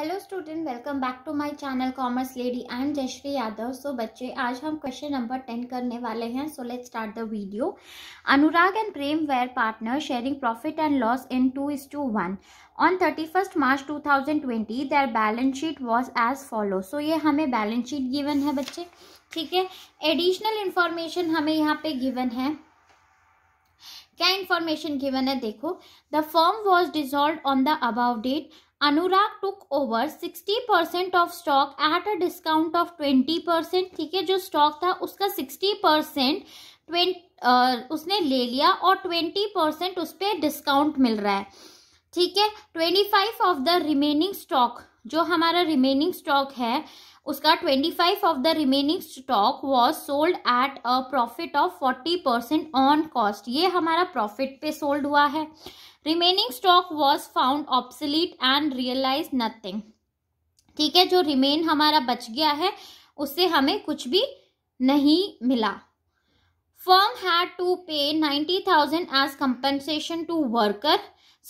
Hello student welcome back to my channel commerce lady I am Jayshree Yadav so बच्चे आज हम question number ten करने वाले हैं so let start the video Anurag and Prem were partner sharing profit and loss in two is to one on thirty first March two thousand twenty their balance sheet was as follow so ये हमें balance sheet given है बच्चे ठीक है additional information हमें यहाँ पे given है क्या इन्फॉर्मेशन गिवन है देखो the firm was dissolve on the above date Anurag took over 60 percent of stock at a discount of 20 percent ठीक है जो स्टॉक था उसका 60 परसेंट ट्वेंट उसने ले लिया और 20 परसेंट उस पर डिस्काउंट मिल रहा है ठीक है 25 ऑफ द रिमेनिंग स्टॉक जो हमारा रिमेनिंग स्टॉक है उसका 25 of the remaining stock was sold at a profit of 40 percent on cost ये हमारा प्रॉफिट पे सोल्ड हुआ है remaining stock was found obsolete and realise nothing ठीक है जो रिमेन हमारा बच गया है उससे हमें कुछ भी नहीं मिला firm had to pay ninety thousand as compensation to worker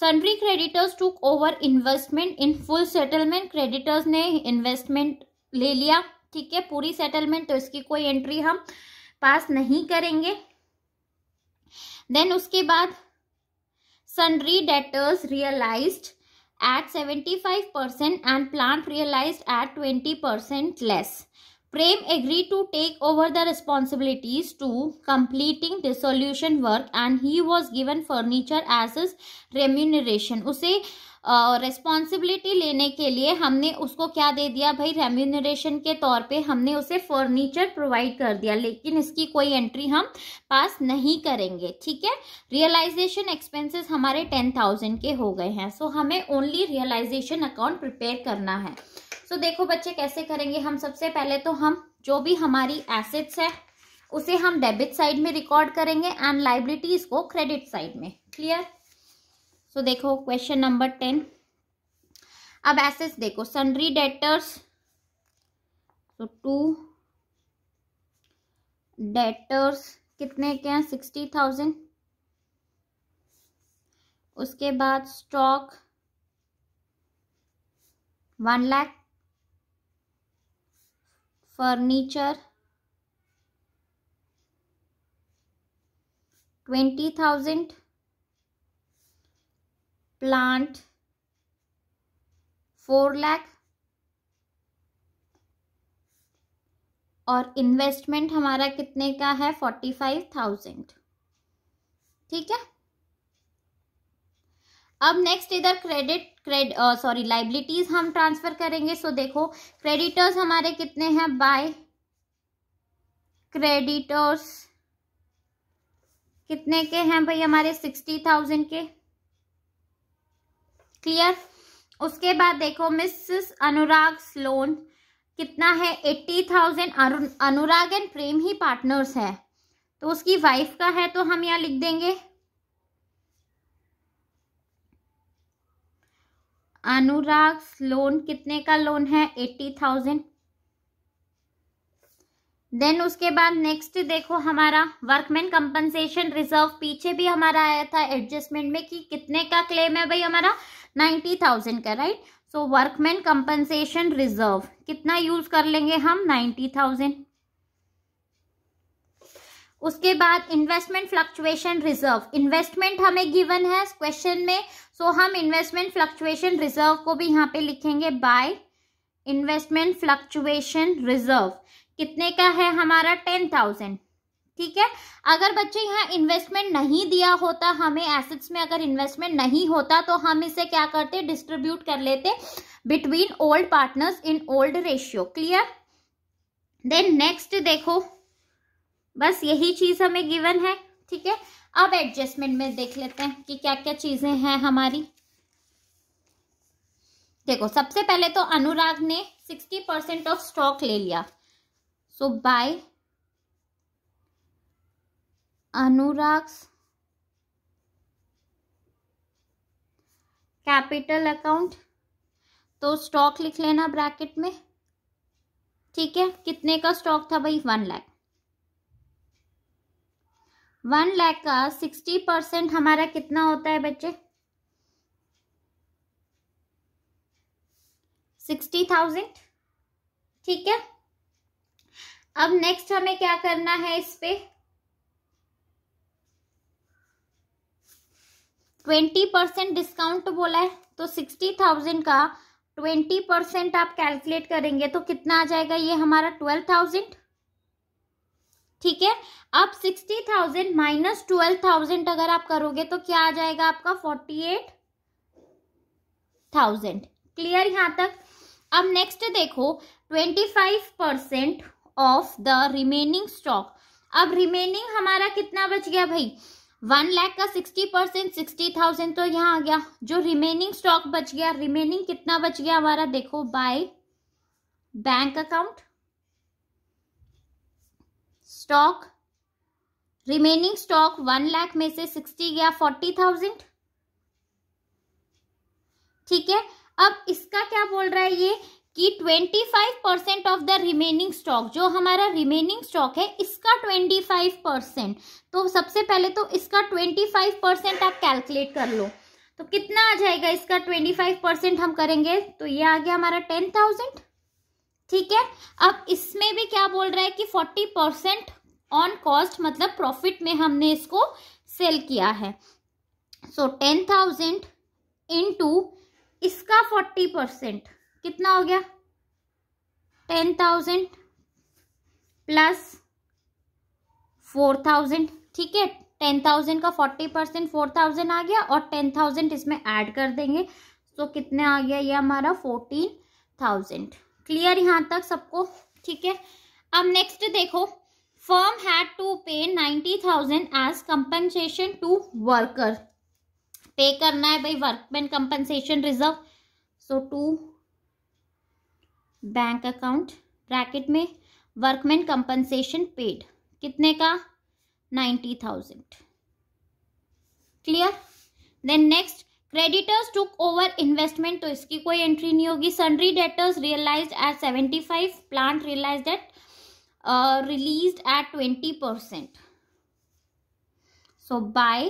sundry creditors took over investment in full settlement creditors ने इन्वेस्टमेंट ले लिया ठीक है पूरी सेटलमेंट तो इसकी कोई एंट्री हम पास नहीं करेंगे देन उसके बाद Sundry debtors realized at 75% and plant realized at 20% less. Prem agree to take over the responsibilities to completing dissolution work and he was given furniture as his remuneration उसे रेस्पॉन्सिबिलिटी uh, लेने के लिए हमने उसको क्या दे दिया भाई रेम्यूनरेशन के तौर पे हमने उसे फर्नीचर प्रोवाइड कर दिया लेकिन इसकी कोई एंट्री हम पास नहीं करेंगे ठीक है रियलाइजेशन एक्सपेंसेस हमारे टेन थाउजेंड के हो गए हैं सो so, हमें ओनली रियलाइजेशन अकाउंट प्रिपेयर करना है सो तो so, देखो बच्चे कैसे करेंगे हम सबसे पहले तो हम जो भी हमारी एसेट्स है उसे हम डेबिट साइड में रिकॉर्ड करेंगे एंड लाइबिलिटीज को क्रेडिट साइड में क्लियर सो so, देखो क्वेश्चन नंबर टेन अब एसेट्स देखो सनरी डेटर्स तो टू डेटर्स कितने के हैं सिक्सटी थाउजेंड उसके बाद stock one lakh furniture twenty thousand plant four lakh और इन्वेस्टमेंट हमारा कितने का है फोर्टी फाइव थाउजेंड ठीक है अब नेक्स्ट इधर क्रेडिट क्रेड सॉरी लाइबिलिटीज हम ट्रांसफर करेंगे सो देखो क्रेडिटर्स हमारे कितने हैं बाय क्रेडिटर्स कितने के हैं भाई हमारे सिक्सटी थाउजेंड के क्लियर उसके बाद देखो मिसेस अनुराग लोन कितना है eighty thousand Anurag and Prem ही पार्टनर्स है तो उसकी वाइफ का है तो हम यहाँ लिख देंगे अनुराग लोन कितने का लोन है एट्टी थाउजेंड देन उसके बाद नेक्स्ट देखो हमारा वर्कमैन कंपनसेशन रिजर्व पीछे भी हमारा आया था एडजस्टमेंट में कि कितने का क्लेम है भाई हमारा नाइन्टी थाउजेंड का right so workman compensation reserve कितना यूज कर लेंगे हम नाइन्टी थाउजेंड उसके बाद इन्वेस्टमेंट फ्लक्चुएशन रिजर्व इन्वेस्टमेंट हमें गिवन है क्वेश्चन में सो so हम इन्वेस्टमेंट फ्लक्चुएशन रिजर्व को भी यहाँ पे लिखेंगे बाय इन्वेस्टमेंट फ्लक्चुएशन रिजर्व कितने का है हमारा टेन थाउजेंड ठीक है अगर बच्चे यहाँ इन्वेस्टमेंट नहीं दिया होता हमें एसेट्स में अगर इन्वेस्टमेंट नहीं होता तो हम इसे क्या करते डिस्ट्रीब्यूट कर लेते between old partners in old ratio clear then next देखो बस यही चीज़ हमें गिवन है ठीक है अब एडजस्टमेंट में देख लेते हैं कि क्या क्या चीज़ें हैं हमारी देखो सबसे पहले तो अनुराग ने सिक्सटी परसेंट ऑफ स्टॉक ले लिया so by Anurag capital account तो स्टॉक लिख लेना ब्रैकेट में ठीक है कितने का स्टॉक था भाई वन लाख वन लाख का सिक्सटी परसेंट हमारा कितना होता है बच्चे सिक्सटी थाउजेंड ठीक है अब नेक्स्ट हमें क्या करना है इस पे ट्वेंटी परसेंट डिस्काउंट बोला है तो सिक्सटी थाउजेंड का ट्वेंटी परसेंट आप कैलकुलेट करेंगे तो कितना आ जाएगा ये हमारा ट्वेल्व थाउजेंड ठीक है अब sixty thousand minus twelve thousand अगर आप करोगे तो क्या आ जाएगा आपका फोर्टी एट थाउजेंड क्लियर यहां तक अब नेक्स्ट देखो twenty five percent of the remaining stock अब रिमेनिंग हमारा कितना बच गया भाई वन लाख का सिक्सटी परसेंट सिक्सटी थाउजेंड तो यहाँ आ गया जो रिमेनिंग स्टॉक बच गया रिमेनिंग कितना बच गया हमारा देखो by bank account stock remaining stock one lakh में से सिक्सटी गया फोर्टी थाउजेंड ठीक है अब इसका क्या बोल रहा है ये कि twenty five percent of the remaining stock जो हमारा रिमेनिंग स्टॉक है इसका ट्वेंटी फाइव परसेंट तो सबसे पहले तो इसका ट्वेंटी फाइव परसेंट आप कैलकुलेट कर लो तो कितना आ जाएगा इसका ट्वेंटी फाइव परसेंट हम करेंगे तो ये आ गया हमारा टेन थाउजेंड ठीक है अब इसमें भी क्या बोल रहा है कि फोर्टी परसेंट ऑन कॉस्ट मतलब प्रॉफिट में हमने इसको सेल किया है so ten thousand into इसका फोर्टी परसेंट कितना हो गया ten thousand plus four thousand ठीक है टेन थाउजेंड का फोर्टी परसेंट फोर थाउजेंड आ गया और टेन थाउजेंड इसमें ऐड कर देंगे सो so, कितने आ गया ये हमारा फोर्टीन थाउजेंड क्लियर यहाँ तक सबको ठीक है अब नेक्स्ट देखो firm had to pay ninety thousand as compensation to worker pay करना है भाई workman compensation reserve so to bank account bracket में वर्कमैन कंपनसेशन पेड कितने का ninety thousand clear then next creditors took over investment तो इसकी कोई entry नहीं होगी sundry debtors realise at seventy five plant realise at release at twenty percent so by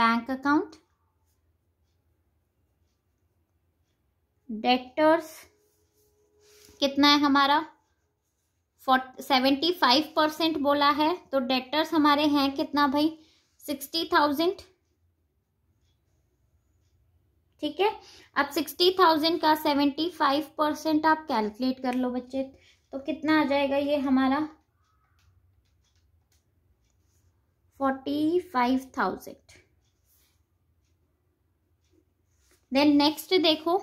bank account debtors कितना है हमारा सेवेंटी फाइव परसेंट बोला है तो डेटर्स हमारे हैं कितना भाई सिक्सटी थाउजेंड ठीक है अब सिक्सटी थाउजेंड का सेवेंटी फाइव परसेंट आप कैलकुलेट कर लो बच्चे तो कितना आ जाएगा ये हमारा forty five thousand then next देखो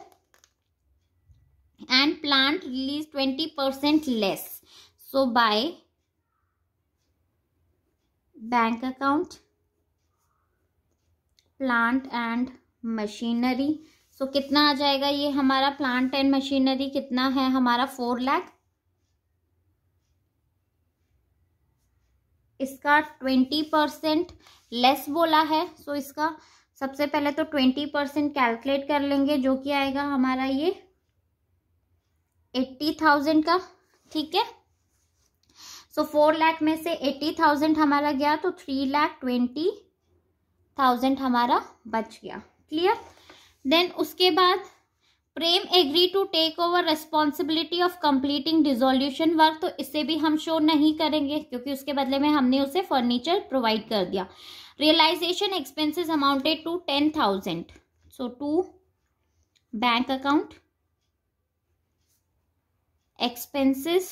and plant release twenty percent less so by bank account plant and machinery so कितना आ जाएगा ये हमारा प्लांट एंड मशीनरी कितना है हमारा फोर लाख इसका ट्वेंटी परसेंट लेस बोला है सो so इसका सबसे पहले तो ट्वेंटी परसेंट कैलकुलेट कर लेंगे जो कि आएगा हमारा ये एट्टी थाउजेंड का ठीक है सो फोर लाख में से एट्टी थाउजेंड हमारा गया तो थ्री लाख ट्वेंटी थाउजेंड हमारा बच गया क्लियर देन उसके बाद Prem agree to take over responsibility of completing dissolution work तो इससे भी हम शो नहीं करेंगे क्योंकि उसके बदले में हमने उसे फर्नीचर प्रोवाइड कर दिया realisation expenses amounted to ten thousand so to bank account expenses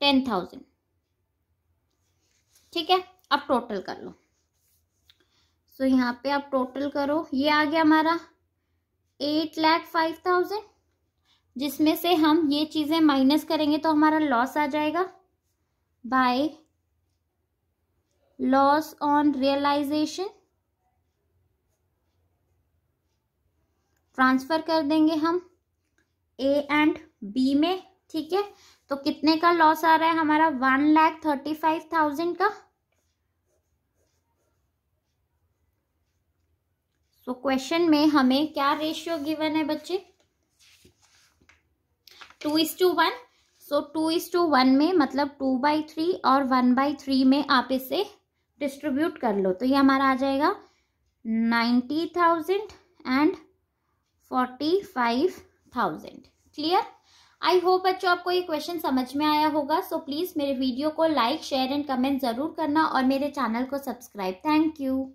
ten thousand ठीक है अब टोटल कर लो सो यहाँ पे आप टोटल करो ये आ गया हमारा एट लैख फाइव थाउजेंड जिसमें से हम ये चीज़ें माइनस करेंगे तो हमारा लॉस आ जाएगा by loss on realisation transfer कर देंगे हम ए एंड बी में ठीक है तो कितने का लॉस आ रहा है हमारा one lakh thirty five thousand का तो क्वेश्चन में हमें क्या रेशियो गिवन है बच्चे two is to one so two is to one में मतलब टू बाई थ्री और वन बाई थ्री में आप इसे डिस्ट्रीब्यूट कर लो तो ये हमारा आ जाएगा ninety thousand and forty five thousand clear I hope बच्चों आपको ये क्वेश्चन समझ में आया होगा सो so प्लीज़ मेरे वीडियो को लाइक शेयर एंड कमेंट ज़रूर करना और मेरे चैनल को सब्सक्राइब थैंक यू